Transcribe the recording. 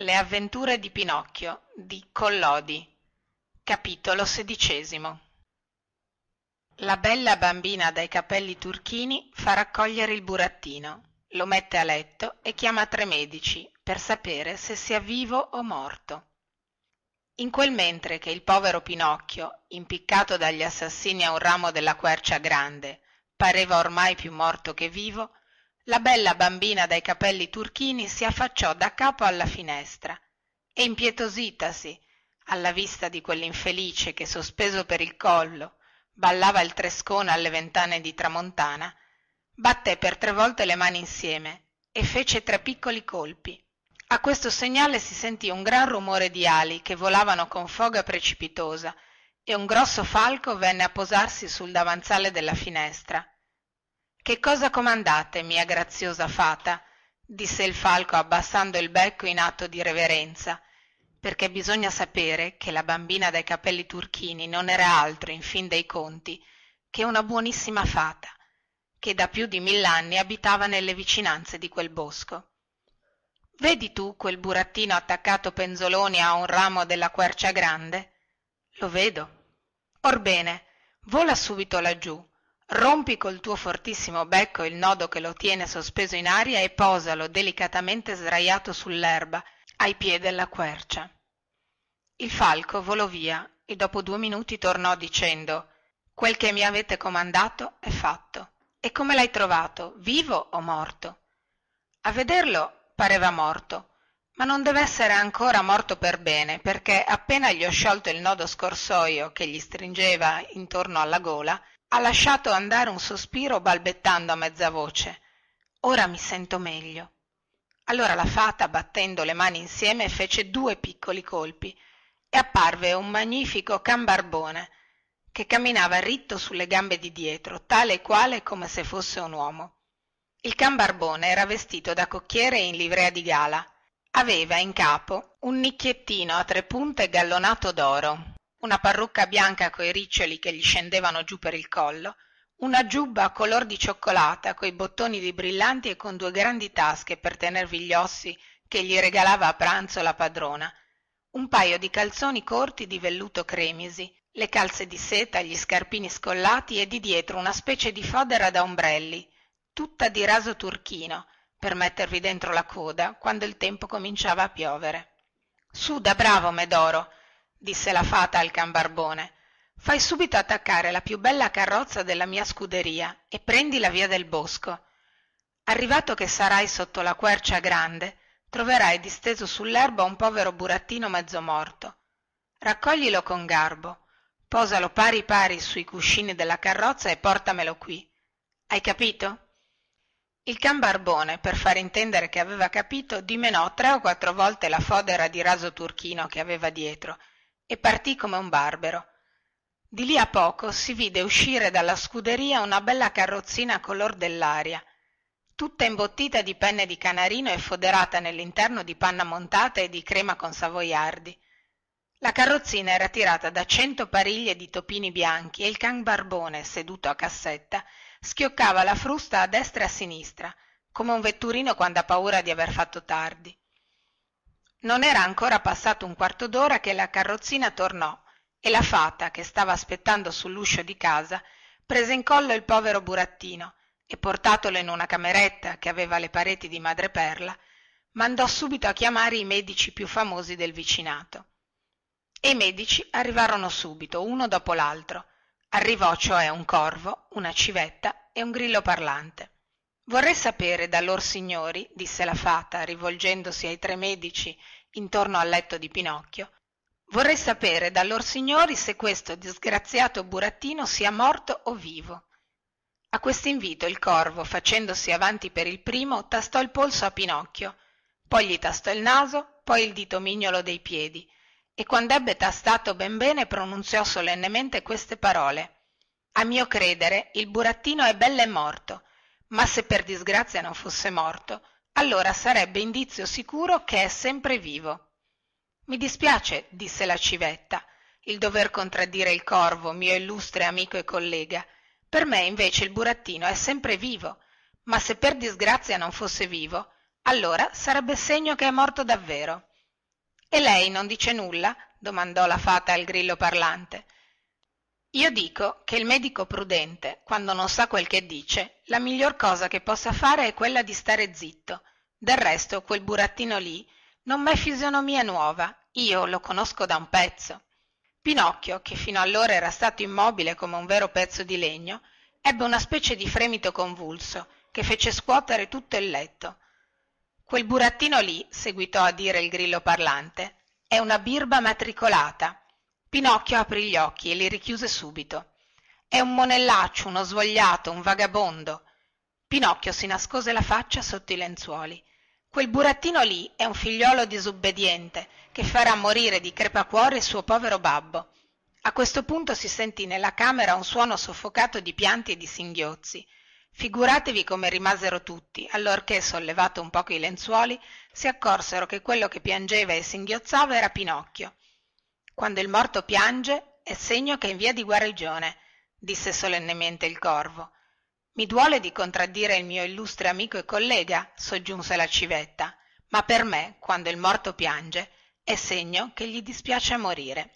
le avventure di pinocchio di collodi la bella bambina dai capelli turchini fa raccogliere il burattino lo mette a letto e chiama tre medici per sapere se sia vivo o morto in quel mentre che il povero pinocchio impiccato dagli assassini a un ramo della quercia grande pareva ormai più morto che vivo la bella bambina dai capelli turchini si affacciò daccapo alla finestra e impietositasi alla vista di quellinfelice che sospeso per il collo ballava il trescone alle ventane di tramontana batté per tre volte le mani insieme e fece tre piccoli colpi a questo segnale si sentì un gran rumore di ali che volavano con foga precipitosa e un grosso falco venne a posarsi sul davanzale della finestra che cosa comandate mia graziosa fata disse il falco abbassando il becco in atto di reverenza perché bisogna sapere che la bambina dai capelli turchini non era altro in fin dei conti che una buonissima fata che da più di millanni abitava nelle vicinanze di quel bosco vedi tu quel burattino attaccato penzoloni a un ramo della quercia grande lo vedo orbene vola subito laggiù rompi col tuo fortissimo becco il nodo che lo tiene sospeso in aria e posalo delicatamente sdraiato sullerba ai piè della quercia il falco volò via e dopo due minuti tornò dicendo quel che mi avete comandato è fatto e come lhai trovato vivo o morto a vederlo pareva morto ma non devessere ancora morto per bene perché appena gli ho sciolto il nodo scorsoio che gli stringeva intorno alla gola ha lasciato andare un sospiro balbettando a mezza voce ora mi sento meglio allora la fata battendo le mani insieme fece due piccoli colpi e apparve un magnifico can barbone che camminava ritto sulle gambe di dietro tale e quale come se fosse un uomo il can barbone era vestito da cocchiere in livrea di gala aveva in capo un nicchiettino a tre punte gallonato doro una parrucca bianca coi riccioli che gli scendevano giù per il collo una giubba color di cioccolata coi bottoni di brillanti e con due grandi tasche per tenervi gli ossi che gli regalava a pranzo la padrona un paio di calzoni corti di velluto cremisi le calze di seta gli scarpini scollati e di dietro una specie di fodera da ombrelli tutta di raso turchino per mettervi dentro la coda quando il tempo cominciava a piovere su da bravo medoro disse la fata al can barbone fai subito attaccare la più bella carrozza della mia scuderia e prendi la via del bosco arrivato che sarai sotto la quercia grande troverai disteso sullerba un povero burattino mezzo morto raccoglilo con garbo posalo pari pari sui cuscini della carrozza e portamelo qui hai capito il can barbone per fare intendere che aveva capito dimenò tre o quattro volte la fodera di raso turchino che aveva dietro e partì come un barbero di lì a poco si vide uscire dalla scuderia una bella carrozzina color dellaria tutta imbottita di penne di canarino e foderata nellinterno di panna montata e di crema con savoiardi la carrozzina era tirata da cento pariglie di topini bianchi e il can barbone seduto a cassetta schioccava la frusta a destra e a sinistra come un vetturino quando ha paura di aver fatto tardi non era ancora passato un quarto dora che la carrozzina tornò e la fata che stava aspettando sulluscio di casa prese in collo il povero burattino e portatolo in una cameretta che aveva le pareti di madreperla mandò subito a chiamare i medici più famosi del vicinato e i medici arrivarono subito uno dopo laltro arrivò cioè un corvo una civetta e un grillo parlante vorrei sapere da lor signori disse la fata rivolgendosi ai tre medici intorno al letto di pinocchio vorrei sapere da lor signori se questo disgraziato burattino sia morto o vivo a questinvito il corvo facendosi avanti per il primo tastò il polso a pinocchio poi gli tastò il naso poi il dito mignolo dei piedi e quandebbe tastato ben bene pronunziò solennemente queste parole a mio credere il burattino è belle morto ma se per disgrazia non fosse morto allora sarebbe indizio sicuro che è sempre vivo i dispiace disse la civetta il dover contraddire il corvo mio illustre amico e collega per me invece il burattino è sempre vivo ma se per disgrazia non fosse vivo allora sarebbe segno che è morto davvero e lei non dice nulla domandò la fata al grillo parlante io dico che il medico prudente quando non sa quel che dice la miglior cosa che possa fare è quella di stare zitto del resto quel burattino lì non mè fisonomia nuova io lo conosco da un pezzo pinocchio che fino allora era stato immobile come un vero pezzo di legno ebbe una specie di fremito convulso che fece scuotere tutto il letto quel burattino lì seguitò a dire il grillo parlante è una birba matricolata pinocchio aprì gli occhi e li richiuse subito è un monellaccio uno svogliato un vagabondo pinocchio si nascose la faccia sotto i lenzuoli quel burattino lì è un figliuolo disubbediente che farà morire di crepacuore il suo povero babbo a questo punto si sentì nella camera un suono soffocato di pianti e di singhiozzi figuratevi come rimasero tutti allorché sollevato un poco i lenzuoli si accorsero che quello che piangeva e singhiozzava era pinocchio quando il morto piange è segno che è in via di guarigione disse solennemente il corvo i duole di contraddire il mio illustre amico e collega soggiunse la civetta ma per me quando il morto piange è segno che gli dispiace morire